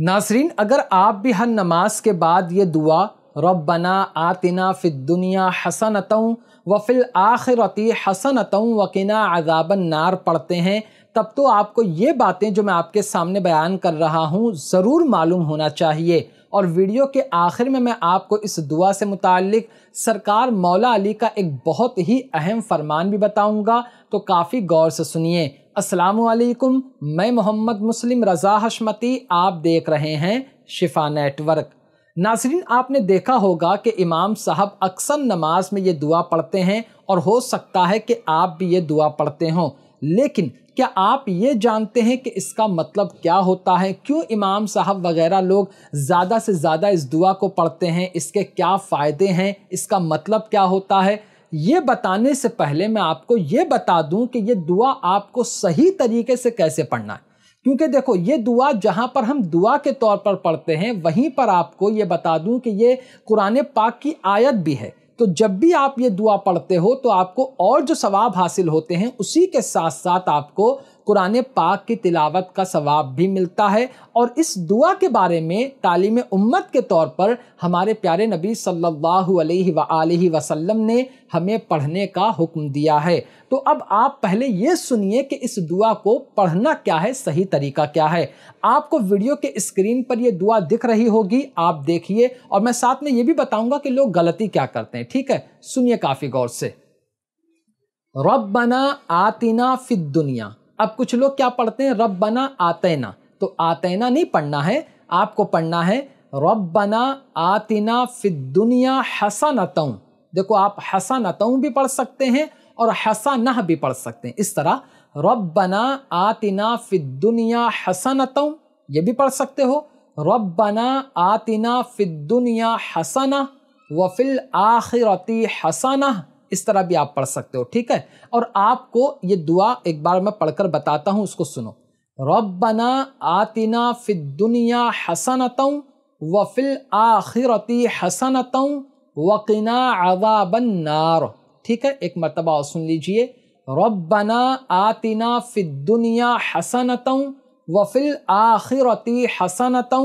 नासरीन अगर आप भी हर नमाज के बाद ये दुआ रबना आतना फिर दुनिया हसनतों व फिल आखिरती हसनतों वकीना अजाबन नार पढ़ते हैं तब तो आपको ये बातें जो मैं आपके सामने बयान कर रहा हूँ ज़रूर मालूम होना चाहिए और वीडियो के आखिर में मैं आपको इस दुआ से मुतक सरकार मौला अली का एक बहुत ही अहम फरमान भी बताऊंगा तो काफ़ी गौर से सुनिए असलकुम मैं मोहम्मद मुस्लिम रज़ा हशमती आप देख रहे हैं शिफा नेटवर्क नासरीन आपने देखा होगा कि इमाम साहब अक्सर नमाज में ये दुआ पढ़ते हैं और हो सकता है कि आप भी ये दुआ पढ़ते हों लेकिन क्या आप ये जानते हैं कि इसका मतलब क्या होता है क्यों इमाम साहब वगैरह लोग ज़्यादा से ज़्यादा इस दुआ को पढ़ते हैं इसके क्या फ़ायदे हैं इसका मतलब क्या होता है ये बताने से पहले मैं आपको ये बता दूं कि ये दुआ आपको सही तरीके से कैसे पढ़ना है क्योंकि देखो ये दुआ जहाँ पर हम दुआ के तौर पर पढ़ते हैं वहीं पर आपको ये बता दूँ कि ये कुरान पाक की आयत भी है तो जब भी आप ये दुआ पढ़ते हो तो आपको और जो सवाब हासिल होते हैं उसी के साथ साथ आपको कुरान पाक की तिलावत का सवाब भी मिलता है और इस दुआ के बारे में तालीम उम्मत के तौर पर हमारे प्यारे नबी सल्लल्लाहु अलैहि सल्ला वसल्लम ने हमें पढ़ने का हुक्म दिया है तो अब आप पहले ये सुनिए कि इस दुआ को पढ़ना क्या है सही तरीका क्या है आपको वीडियो के स्क्रीन पर यह दुआ दिख रही होगी आप देखिए और मैं साथ में ये भी बताऊंगा कि लोग गलती क्या करते हैं ठीक है सुनिए काफ़ी गौर से रबना आतिना फिद दुनिया अब कुछ लोग क्या पढ़ते हैं रब बना आतना तो आतना नहीं पढ़ना है आपको पढ़ना है रब बना आतना फिद दुनिया हसनतों देखो आप हसनतों भी पढ़ सकते हैं और हसनह भी पढ़ सकते हैं इस तरह रब बना आतना फिद दुनिया हसनतों ये भी पढ़ सकते हो रब बना आतना फिद दुनिया हसना वफिल आखिरती हसना इस तरह भी आप पढ़ सकते हो ठीक है और आपको ये दुआ एक बार मैं पढ़कर बताता हूँ उसको सुनो रबना आतिना फिद दुनिया हसनतों व फिल आखिरती हसनतों वकीना अवाबन्नार ठीक है एक मरतबा और सुन लीजिए रबना आतिना फिद दुनिया हसनतों व फिल आखिरती हसनतों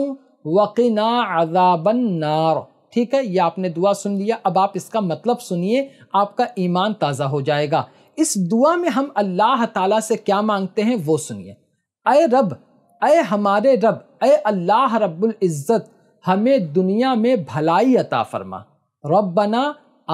वकीना अजाबन्नार ठीक है ये आपने दुआ सुन लिया अब आप इसका मतलब सुनिए आपका ईमान ताज़ा हो जाएगा इस दुआ में हम अल्लाह ताला से क्या मांगते हैं वो सुनिए अय रब अय हमारे रब अय अल्लाह रब्बुल इज़्ज़त हमें दुनिया में भलाई अता फरमा रब बना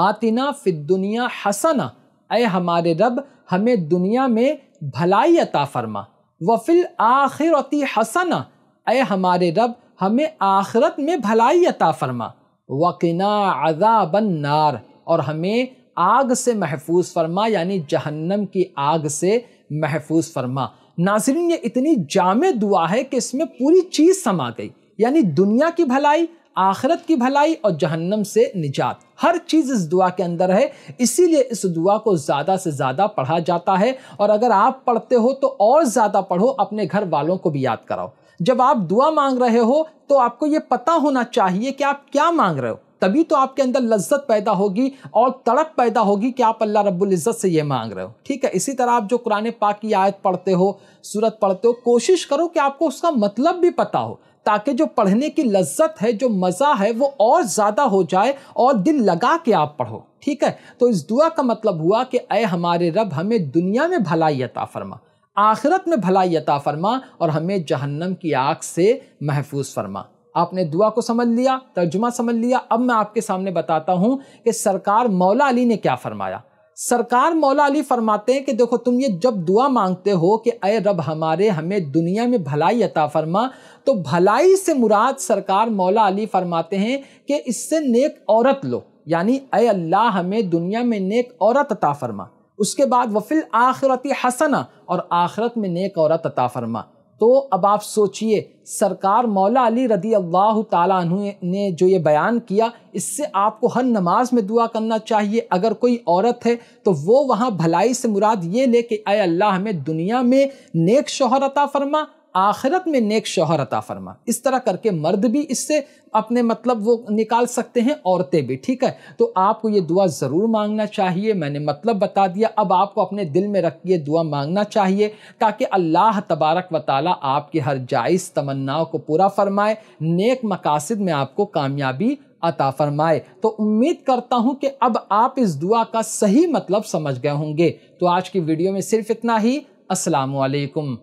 आतिना फिर दुनिया हसना अय हमारे रब हमें दुनिया में भलाई अता फरमा वफिल आखिरती हसना अय हमारे रब हमें आखिरत में भलाई अता फरमा अदा बन्नार और हमें आग से महफूज फरमा यानी जहन्नम की आग से महफूज फरमा नाजरीन ये इतनी जाम दुआ है कि इसमें पूरी चीज़ समा गई यानी दुनिया की भलाई आखरत की भलाई और जहन्नम से निजात हर चीज़ इस दुआ के अंदर है इसीलिए इस दुआ को ज़्यादा से ज़्यादा पढ़ा जाता है और अगर आप पढ़ते हो तो और ज़्यादा पढ़ो अपने घर वालों को भी याद कराओ जब आप दुआ मांग रहे हो तो आपको ये पता होना चाहिए कि आप क्या मांग रहे हो तभी तो आपके अंदर लज्जत पैदा होगी और तड़प पैदा होगी कि आप अल्लाह रब्बुल इज़्ज़त से ये मांग रहे हो ठीक है इसी तरह आप जो कुरान पाक की आयत पढ़ते हो सूरत पढ़ते हो कोशिश करो कि आपको उसका मतलब भी पता हो ताकि जो पढ़ने की लज्जत है जो मज़ा है वो और ज़्यादा हो जाए और दिल लगा के आप पढ़ो ठीक है तो इस दुआ का मतलब हुआ कि अय हमारे रब हमें दुनिया में भलाई अता फरमा आखिरत में भलाई अता फरमा और हमें जहन्नम की आग से महफूज फरमा आपने दुआ को समझ लिया तर्जुमा समझ लिया अब मैं आपके सामने बताता हूँ कि सरकार मौला अली ने क्या फरमाया सरकार मौला अली फरमाते हैं कि देखो तुम ये जब दुआ मांगते हो कि अय रब हमारे हमें दुनिया में भलाई अता फरमा तो भलाई से मुराद सरकार मौला अली फरमाते हैं कि इससे नेक औरत लो यानी अय अल्लाह हमें दुनिया में नेक औरत अता फरमा उसके बाद वफिल आखरती हसना और आखरत में नेक और अता फरमा तो अब आप सोचिए सरकार मौला अली रदी अल्लाह तु ने जो ये बयान किया इससे आपको हर नमाज में दुआ करना चाहिए अगर कोई औरत है तो वो वहाँ भलाई से मुराद ये ले कि अय अल्लाह हमें दुनिया में नेक शोहर अता फरमा आखिरत में नेक शोहर अता फरमा इस तरह करके मर्द भी इससे अपने मतलब वो निकाल सकते हैं औरतें भी ठीक है तो आपको ये दुआ ज़रूर मांगना चाहिए मैंने मतलब बता दिया अब आपको अपने दिल में रख ये दुआ मांगना चाहिए ताकि अल्लाह तबारक व ताली आपकी हर जायज़ तमन्नाओं को पूरा फरमाए नेक मकासद में आपको कामयाबी अता फरमाए तो उम्मीद करता हूँ कि अब आप इस दुआ का सही मतलब समझ गए होंगे तो आज की वीडियो में सिर्फ इतना ही असलकम